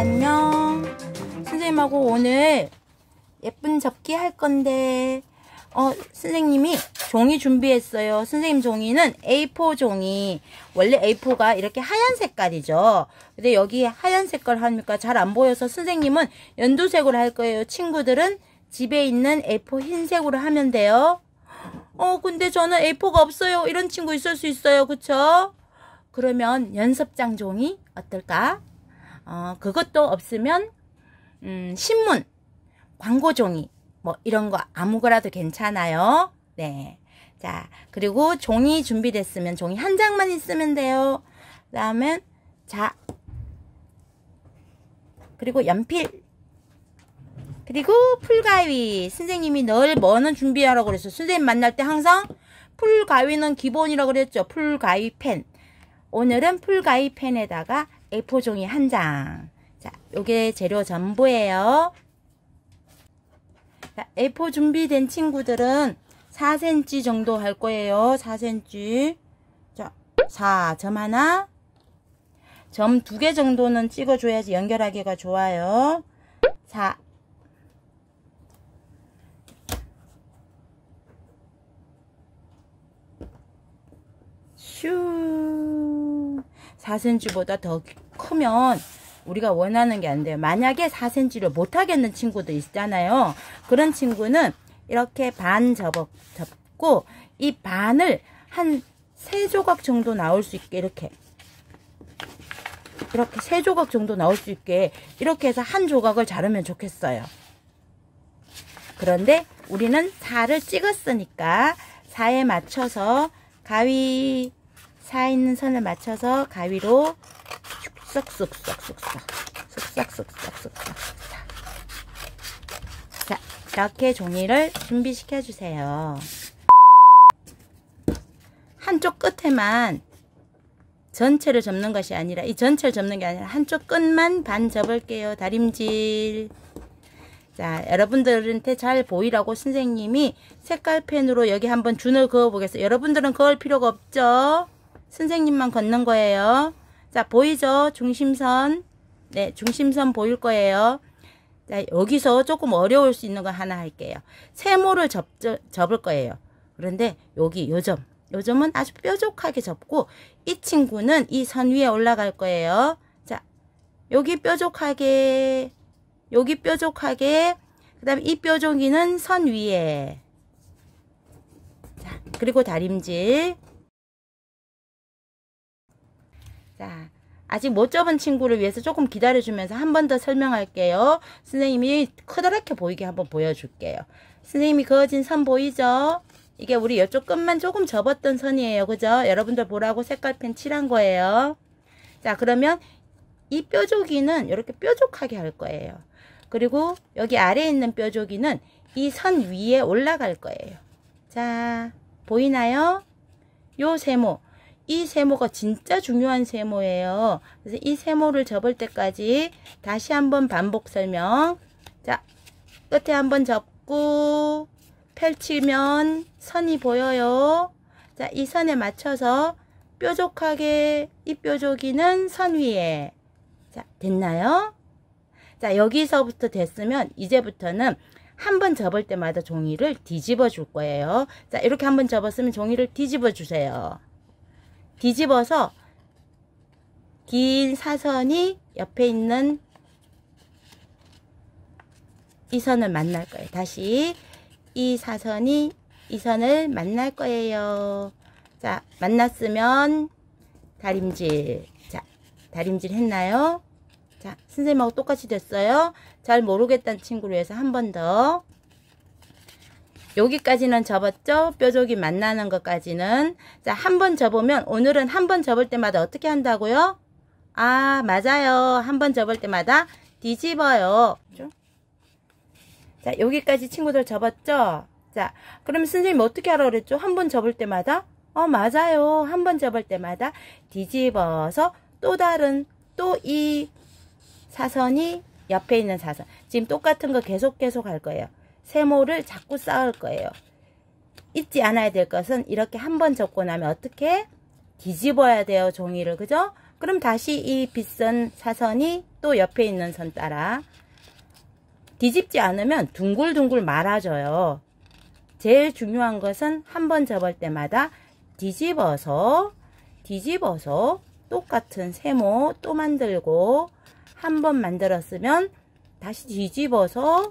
안녕 선생님하고 오늘 예쁜 접기 할 건데 어 선생님이 종이 준비했어요 선생님 종이는 A4 종이 원래 A4가 이렇게 하얀 색깔이죠 근데 여기 하얀 색깔 하니까 잘 안 보여서 선생님은 연두색으로 할 거예요 친구들은 집에 있는 A4 흰색으로 하면 돼요 어 근데 저는 A4가 없어요 이런 친구 있을 수 있어요 그쵸 그러면 연습장 종이 어떨까 어, 그것도 없으면 음, 신문, 광고 종이 뭐 이런 거 아무거라도 괜찮아요. 네. 자, 그리고 종이 준비됐으면 종이 한 장만 있으면 돼요. 그다음엔 자. 그리고 연필. 그리고 풀가위. 선생님이 늘 뭐는 준비하라고 그랬어. 선생님 만날 때 항상 풀가위는 기본이라고 그랬죠. 풀가위 펜. 오늘은 풀가위 펜에다가 A4 종이 한 장. 자, 요게 재료 전부예요. 자, A4 준비된 친구들은 4cm 정도 할 거예요. 4cm. 자, 4, 점 하나. 점 두 개 정도는 찍어줘야지 연결하기가 좋아요. 4. 슈. 4cm보다 더 크면 우리가 원하는 게 안 돼요. 만약에 4cm를 못 하겠는 친구도 있잖아요. 그런 친구는 이렇게 반 접어, 접고 이 반을 한 세 조각 정도 나올 수 있게 이렇게 이렇게 세 조각 정도 나올 수 있게 이렇게 해서 한 조각을 자르면 좋겠어요. 그런데 우리는 4를 찍었으니까 4에 맞춰서 가위 사 있는 선을 맞춰서 가위로 쑥쑥쑥쑥쑥쑥 쑥쑥쑥쑥쑥쑥 자 이렇게 종이를 준비시켜 주세요 한쪽 끝에만 전체를 접는 것이 아니라 이 전체를 접는 게 아니라 한쪽 끝만 반 접을게요 다림질 자 여러분들한테 잘 보이라고 선생님이 색깔펜으로 여기 한번 준을 그어 보겠어요 여러분들은 그을 필요가 없죠 선생님만 걷는 거예요. 자, 보이죠? 중심선. 네, 중심선 보일 거예요. 자, 여기서 조금 어려울 수 있는 거 하나 할게요. 세모를 접, 접을 거예요. 그런데 여기 요 점. 요 점은 아주 뾰족하게 접고 이 친구는 이 선 위에 올라갈 거예요. 자, 여기 뾰족하게, 여기 뾰족하게, 그 다음에 이 뾰족이는 선 위에. 자, 그리고 다림질. 자, 아직 못 접은 친구를 위해서 조금 기다려주면서 한 번 더 설명할게요. 선생님이 커다랗게 보이게 한 번 보여줄게요. 선생님이 그어진 선 보이죠? 이게 우리 이쪽 끝만 조금 접었던 선이에요. 그죠? 여러분들 보라고 색깔펜 칠한 거예요. 자, 그러면 이 뾰족이는 이렇게 뾰족하게 할 거예요. 그리고 여기 아래에 있는 뾰족이는 이 선 위에 올라갈 거예요. 자, 보이나요? 요 세모. 이 세모가 진짜 중요한 세모예요. 그래서 이 세모를 접을 때까지 다시 한번 반복 설명. 자, 끝에 한번 접고 펼치면 선이 보여요. 자, 이 선에 맞춰서 뾰족하게 이 뾰족이는 선 위에. 자, 됐나요? 자, 여기서부터 됐으면 이제부터는 한번 접을 때마다 종이를 뒤집어 줄 거예요. 자, 이렇게 한번 접었으면 종이를 뒤집어 주세요. 뒤집어서 긴 사선이 옆에 있는 이 선을 만날 거예요. 다시 이 사선이 이 선을 만날 거예요. 자, 만났으면 다림질. 자, 다림질 했나요? 자, 선생님하고 똑같이 됐어요. 잘 모르겠다는 친구를 위해서 한 번 더. 여기까지는 접었죠? 뾰족이 만나는 것까지는. 자, 한번 접으면 오늘은 한 번 접을 때마다 어떻게 한다고요? 아, 맞아요. 한 번 접을 때마다 뒤집어요. 자, 여기까지 친구들 접었죠? 자, 그럼 선생님 어떻게 하라고 그랬죠? 한 번 접을 때마다? 어, 맞아요. 한 번 접을 때마다 뒤집어서 또 다른, 또 이 사선이 옆에 있는 사선. 지금 똑같은 거 계속 계속 할 거예요. 세모를 자꾸 쌓을 거예요. 잊지 않아야 될 것은 이렇게 한 번 접고 나면 어떻게 뒤집어야 돼요 종이를 그죠? 그럼 다시 이 빗선 사선이 또 옆에 있는 선 따라 뒤집지 않으면 둥글둥글 말아져요. 제일 중요한 것은 한 번 접을 때마다 뒤집어서 뒤집어서 똑같은 세모 또 만들고 한 번 만들었으면 다시 뒤집어서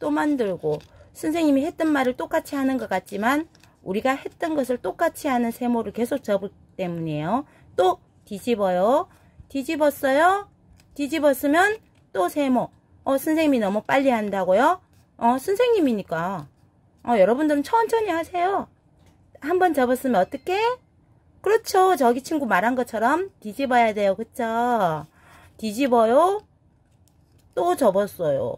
또 만들고 선생님이 했던 말을 똑같이 하는 것 같지만 우리가 했던 것을 똑같이 하는 세모를 계속 접을 때문이에요. 또 뒤집어요. 뒤집었어요. 뒤집었으면 또 세모. 어, 선생님이 너무 빨리 한다고요? 어, 선생님이니까. 어, 여러분들은 천천히 하세요. 한번 접었으면 어떻게? 그렇죠. 저기 친구 말한 것처럼 뒤집어야 돼요. 그쵸? 뒤집어요. 또 접었어요.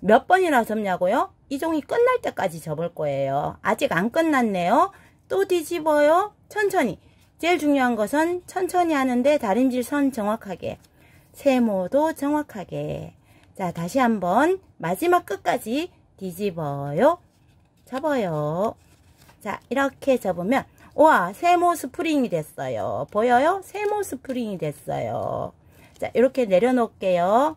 몇 번이나 접냐고요? 이 종이 끝날 때까지 접을 거예요. 아직 안 끝났네요. 또 뒤집어요. 천천히. 제일 중요한 것은 천천히 하는데 다림질 선 정확하게. 세모도 정확하게. 자, 다시 한번 마지막 끝까지 뒤집어요. 접어요. 자, 이렇게 접으면 우와, 세모 스프링이 됐어요. 보여요? 세모 스프링이 됐어요. 자, 이렇게 내려놓을게요.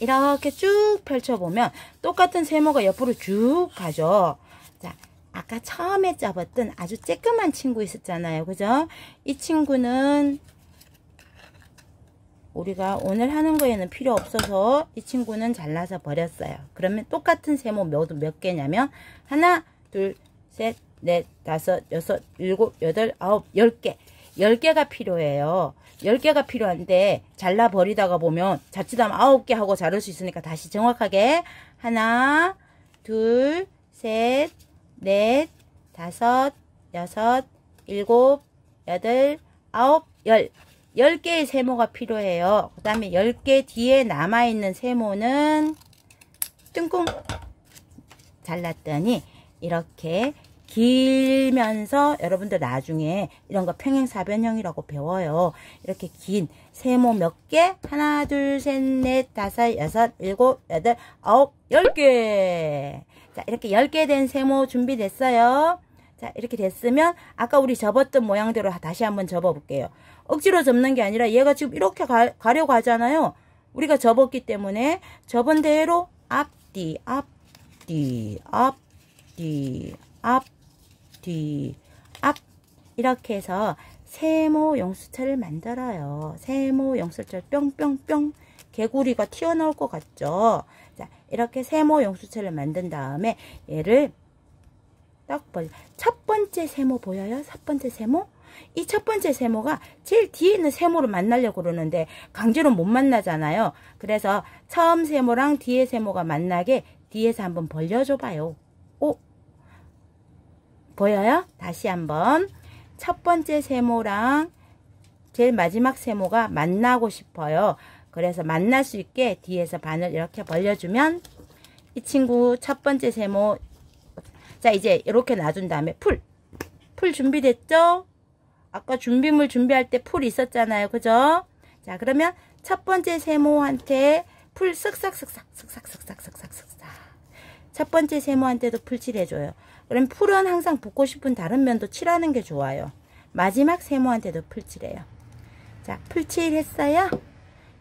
이렇게 쭉 펼쳐보면 똑같은 세모가 옆으로 쭉 가죠. 자, 아까 처음에 잡았던 아주 쬐끄만 친구 있었잖아요. 그죠? 이 친구는 우리가 오늘 하는 거에는 필요 없어서 이 친구는 잘라서 버렸어요. 그러면 똑같은 세모 몇, 몇 개냐면 하나, 둘, 셋, 넷, 다섯, 여섯, 일곱, 여덟, 아홉, 열 개. 10개가 필요해요. 10개가 필요한데 잘라 버리다가 보면 자칫하면 9개 하고 자를 수 있으니까 다시 정확하게 하나, 둘, 셋, 넷, 다섯, 여섯, 일곱, 여덟, 아홉, 열. 10개의 세모가 필요해요. 그 다음에 10개 뒤에 남아있는 세모는 뚱뚱 잘랐더니 이렇게 길면서 여러분들 나중에 이런 거 평행사변형이라고 배워요. 이렇게 긴 세모 몇 개? 하나, 둘, 셋, 넷, 다섯, 여섯, 일곱, 여덟, 아홉, 열 개. 자, 이렇게 열 개 된 세모 준비됐어요. 자, 이렇게 됐으면 아까 우리 접었던 모양대로 다시 한번 접어볼게요. 억지로 접는 게 아니라 얘가 지금 이렇게 가, 가려고 하잖아요. 우리가 접었기 때문에 접은 대로 앞뒤, 앞뒤, 앞뒤, 앞뒤. 뒤, 앞 이렇게 해서 세모 영수철를 만들어요. 세모 영수철 뿅뿅뿅 개구리가 튀어나올 것 같죠? 자, 이렇게 세모 영수철를 만든 다음에 얘를 딱 벌. 첫 번째 세모 보여요? 첫 번째 세모? 이 첫 번째 세모가 제일 뒤에 있는 세모를 만나려고 그러는데 강제로 못 만나잖아요. 그래서 처음 세모랑 뒤에 세모가 만나게 뒤에서 한번 벌려줘봐요. 보여요? 다시 한번 첫 번째 세모랑 제일 마지막 세모가 만나고 싶어요. 그래서 만날 수 있게 뒤에서 바늘 이렇게 벌려주면 이 친구 첫 번째 세모 자 이제 이렇게 놔준 다음에 풀! 풀 준비됐죠? 아까 준비물 준비할 때 풀 있었잖아요. 그죠? 자 그러면 첫 번째 세모한테 풀 쓱싹쓱싹 쓱싹쓱싹쓱싹쓱싹 첫 번째 세모한테도 풀칠해줘요. 그럼 풀은 항상 붓고 싶은 다른 면도 칠하는 게 좋아요. 마지막 세모한테도 풀칠해요. 자, 풀칠 했어요?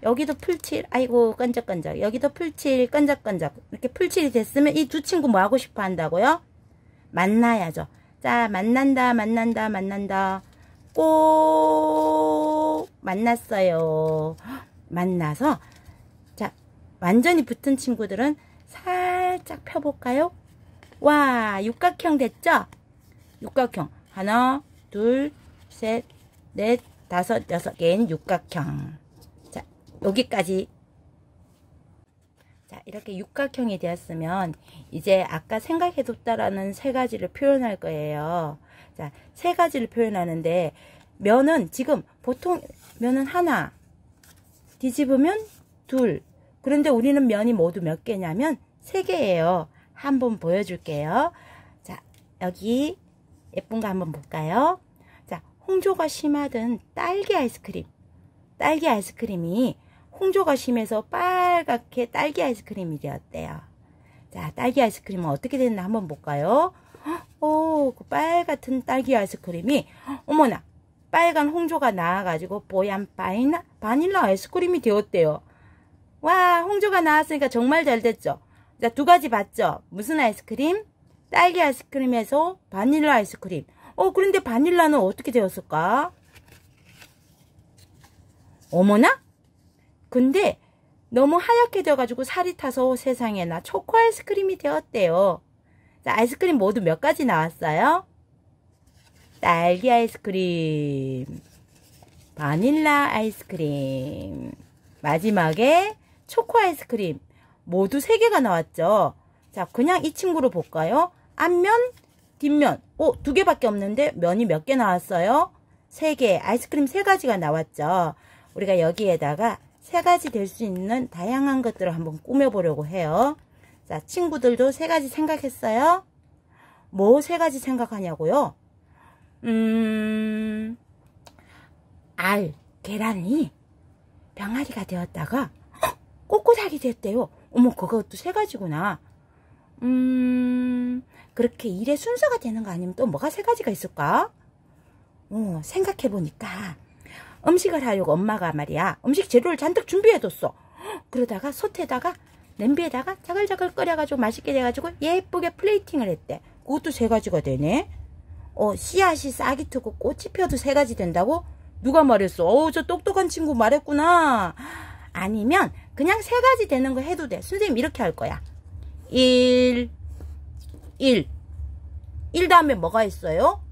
여기도 풀칠, 아이고, 끈적끈적. 여기도 풀칠, 끈적끈적. 이렇게 풀칠이 됐으면 이 두 친구 뭐 하고 싶어 한다고요? 만나야죠. 자, 만난다, 만난다, 만난다. 꼭 만났어요. 만나서, 자, 완전히 붙은 친구들은 살짝 펴볼까요? 와 육각형 됐죠? 육각형 하나 둘셋넷 다섯 여섯 개인 육각형 자 여기까지 자 이렇게 육각형이 되었으면 이제 아까 생각해뒀다라는 세 가지를 표현할 거예요 자 세 가지를 표현하는데 면은 지금 보통 면은 하나 뒤집으면 둘 그런데 우리는 면이 모두 몇 개냐면 세 개예요 한번 보여줄게요. 자, 여기 예쁜 거 한번 볼까요? 자, 홍조가 심하던 딸기 아이스크림. 딸기 아이스크림이 홍조가 심해서 빨갛게 딸기 아이스크림이 되었대요. 자, 딸기 아이스크림은 어떻게 됐나 한번 볼까요? 오, 어, 그 빨갛은 딸기 아이스크림이 어머나 빨간 홍조가 나와가지고 보얀 바닐라, 바닐라 아이스크림이 되었대요. 와, 홍조가 나왔으니까 정말 잘 됐죠? 자, 두 가지 봤죠? 무슨 아이스크림? 딸기 아이스크림에서 바닐라 아이스크림. 어, 그런데 바닐라는 어떻게 되었을까? 어머나? 근데 너무 하얗게 되어가지고 살이 타서 세상에 나 초코 아이스크림이 되었대요. 자, 아이스크림 모두 몇 가지 나왔어요? 딸기 아이스크림, 바닐라 아이스크림, 마지막에 초코 아이스크림. 모두 3개가 나왔죠. 자, 그냥 이 친구로 볼까요? 앞면, 뒷면. 오, 두 개밖에 없는데 면이 몇 개 나왔어요? 3 개. 아이스크림 3 가지가 나왔죠. 우리가 여기에다가 3 가지 될 수 있는 다양한 것들을 한번 꾸며보려고 해요. 자, 친구들도 3 가지 생각했어요? 뭐3 가지 생각하냐고요? 음, 알, 계란이 병아리가 되었다가 꼬꼬닭이 됐대요. 어머 그것도 세 가지구나 음 그렇게 일의 순서가 되는 거 아니면 또 뭐가 세 가지가 있을까 어, 생각해보니까 음식을 하려고 엄마가 말이야 음식 재료를 잔뜩 준비해뒀어 그러다가 솥에다가 냄비에다가 자글자글 끓여가지고 맛있게 돼가지고 예쁘게 플레이팅을 했대 그것도 세 가지가 되네 어 씨앗이 싹이 트고 꽃이 펴도 세 가지 된다고? 누가 말했어? 어우 저 똑똑한 친구 말했구나 아니면 그냥 세 가지 되는 거 해도 돼. 선생님 이렇게 할 거야. 1, 1. 1 다음에 뭐가 있어요?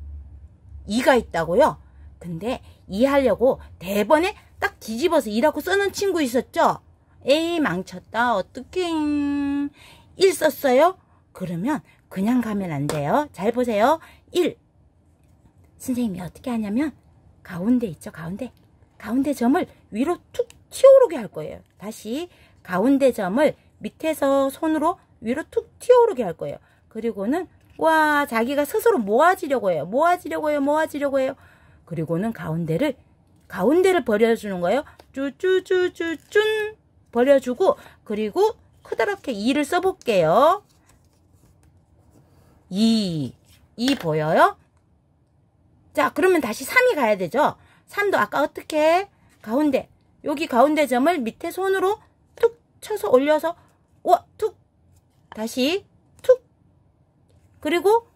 2가 있다고요? 근데 2 하려고 대번에 딱 뒤집어서 2라고 쓰는 친구 있었죠? 에이 망쳤다. 어떻게 1 썼어요? 그러면 그냥 가면 안 돼요. 잘 보세요. 1. 선생님이 어떻게 하냐면 가운데 있죠? 가운데. 가운데 점을 위로 툭 튀어오르게 할 거예요. 다시 가운데 점을 밑에서 손으로 위로 툭 튀어오르게 할 거예요. 그리고는 와 자기가 스스로 모아지려고 해요. 모아지려고 해요. 모아지려고 해요. 그리고는 가운데를 가운데를 버려주는 거예요. 쭈쭈쭈쭈쭌 버려주고 그리고 크다랗게 2를 써볼게요. 2, 2 보여요? 자 그러면 다시 3이 가야 되죠. 3도 아까 어떻게 가운데 여기 가운데 점을 밑에 손으로 툭 쳐서 올려서 와툭 어, 다시 툭 그리고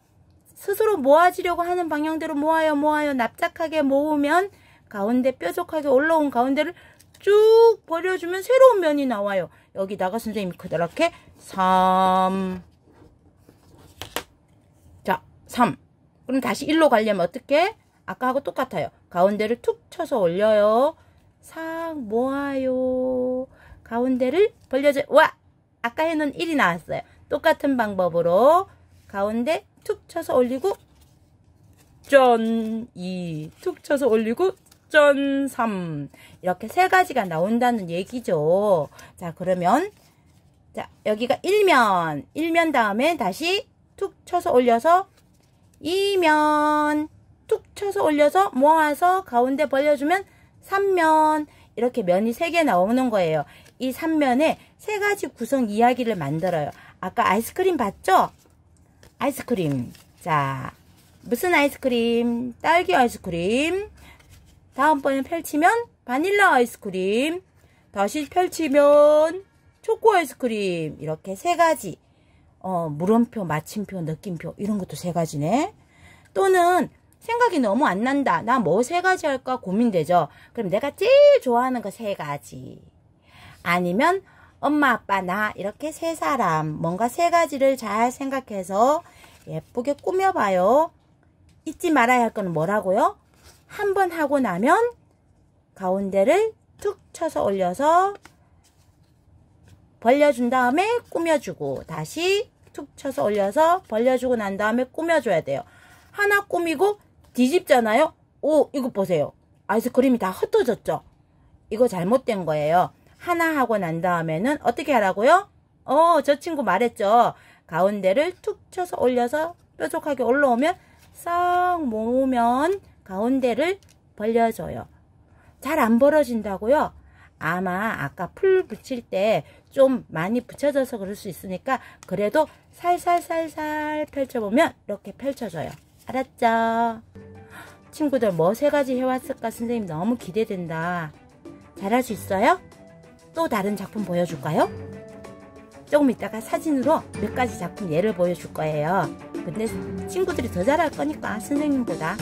스스로 모아지려고 하는 방향대로 모아요 모아요 납작하게 모으면 가운데 뾰족하게 올라온 가운데를 쭉 버려주면 새로운 면이 나와요 여기다가 선생님이 그렇게 3 자, 3 그럼 다시 1로 가려면 어떻게? 아까하고 똑같아요 가운데를 툭 쳐서 올려요 상 모아요. 가운데를 벌려줘. 와! 아까 해놓은 1이 나왔어요. 똑같은 방법으로 가운데 툭 쳐서 올리고 짠! 2. 툭 쳐서 올리고 짠! 3. 이렇게 세 가지가 나온다는 얘기죠. 자, 그러면 자, 여기가 1면. 1면 다음에 다시 툭 쳐서 올려서 2면. 툭 쳐서 올려서 모아서 가운데 벌려주면 3면 이렇게 면이 3개 나오는 거예요. 이 3면에 3 가지 구성 이야기를 만들어요. 아까 아이스크림 봤죠? 아이스크림. 자, 무슨 아이스크림? 딸기 아이스크림. 다음번에 펼치면 바닐라 아이스크림. 다시 펼치면 초코 아이스크림. 이렇게 3 가지. 어, 물음표, 마침표, 느낌표. 이런 것도 3 가지네. 또는 생각이 너무 안 난다. 나 뭐 세 가지 할까 고민되죠. 그럼 내가 제일 좋아하는 거 세 가지. 아니면 엄마, 아빠, 나 이렇게 세 사람 뭔가 세 가지를 잘 생각해서 예쁘게 꾸며봐요. 잊지 말아야 할 건 뭐라고요? 한 번 하고 나면 가운데를 툭 쳐서 올려서 벌려준 다음에 꾸며주고 다시 툭 쳐서 올려서 벌려주고 난 다음에 꾸며줘야 돼요. 하나 꾸미고 뒤집잖아요. 오 이거 보세요. 아이스크림이 다 흩어졌죠. 이거 잘못된 거예요. 하나 하고 난 다음에는 어떻게 하라고요? 어 저 친구 말했죠. 가운데를 툭 쳐서 올려서 뾰족하게 올라오면 싹 모으면 가운데를 벌려줘요. 잘 안 벌어진다고요? 아마 아까 풀 붙일 때 좀 많이 붙여져서 그럴 수 있으니까 그래도 살살살살 펼쳐보면 이렇게 펼쳐져요. 알았죠? 친구들 뭐 세 가지 해왔을까 선생님 너무 기대된다. 잘할 수 있어요? 또 다른 작품 보여줄까요? 조금 이따가 사진으로 몇 가지 작품 예를 보여줄 거예요. 근데 친구들이 더 잘할 거니까 선생님보다